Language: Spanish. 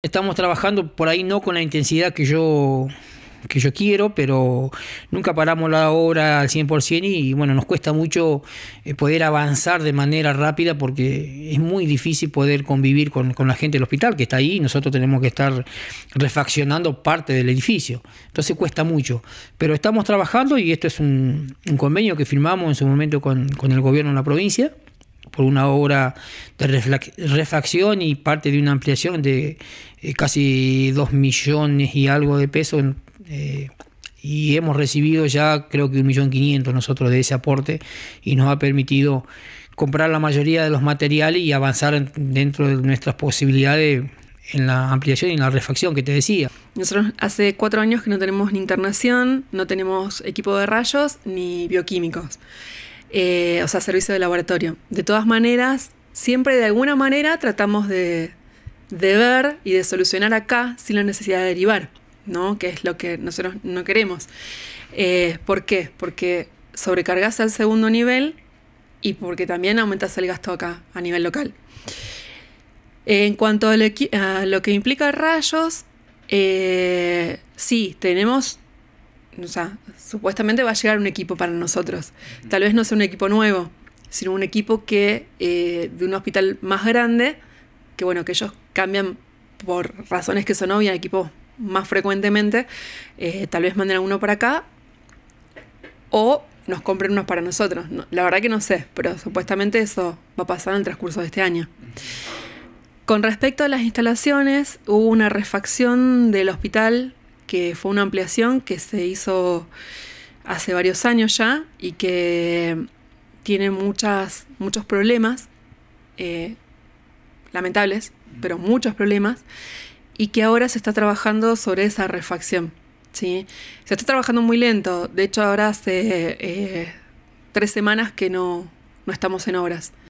Estamos trabajando por ahí no con la intensidad que yo que yo quiero, pero nunca paramos la obra al 100% y, y bueno, nos cuesta mucho eh, poder avanzar de manera rápida porque es muy difícil poder convivir con, la gente del hospital que está ahí y nosotros tenemos que estar refaccionando parte del edificio. Entonces cuesta mucho, pero estamos trabajando y esto es un, un convenio que firmamos en su momento con, con el gobierno de la provincia por una obra de refacción y parte de una ampliación de eh, casi 2 millones y algo de pesos. Eh, y hemos recibido ya creo que 1.500.000 nosotros de ese aporte y nos ha permitido comprar la mayoría de los materiales y avanzar dentro de nuestras posibilidades en la ampliación y en la refacción que te decía. Nosotros hace cuatro años que no tenemos ni internación, no tenemos equipo de rayos ni bioquímicos. Eh, o sea, servicio de laboratorio. De todas maneras, siempre de alguna manera tratamos de, ver y de solucionar acá sin la necesidad de derivar, ¿no? Que es lo que nosotros no queremos. Eh, ¿Por qué? Porque sobrecargas al segundo nivel y porque también aumentas el gasto acá a nivel local. En cuanto a lo, que implica rayos, eh, sí, tenemos o sea, supuestamente va a llegar un equipo para nosotros. Tal vez no sea un equipo nuevo, sino un equipo que eh, de un hospital más grande, que bueno, que ellos cambian por razones que son obvias, equipo más frecuentemente, eh, tal vez manden a uno para acá o nos compren unos para nosotros. la verdad que no sé, pero supuestamente eso va a pasar en el transcurso de este año. Con respecto a las instalaciones, hubo una refacción del hospital que fue una ampliación que se hizo hace varios años ya y que tiene muchas, muchos problemas, eh, lamentables, pero muchos problemas, y que ahora se está trabajando sobre esa refacción. ¿sí? Se está trabajando muy lento, de hecho ahora hace eh, tres semanas que no, no estamos en obras.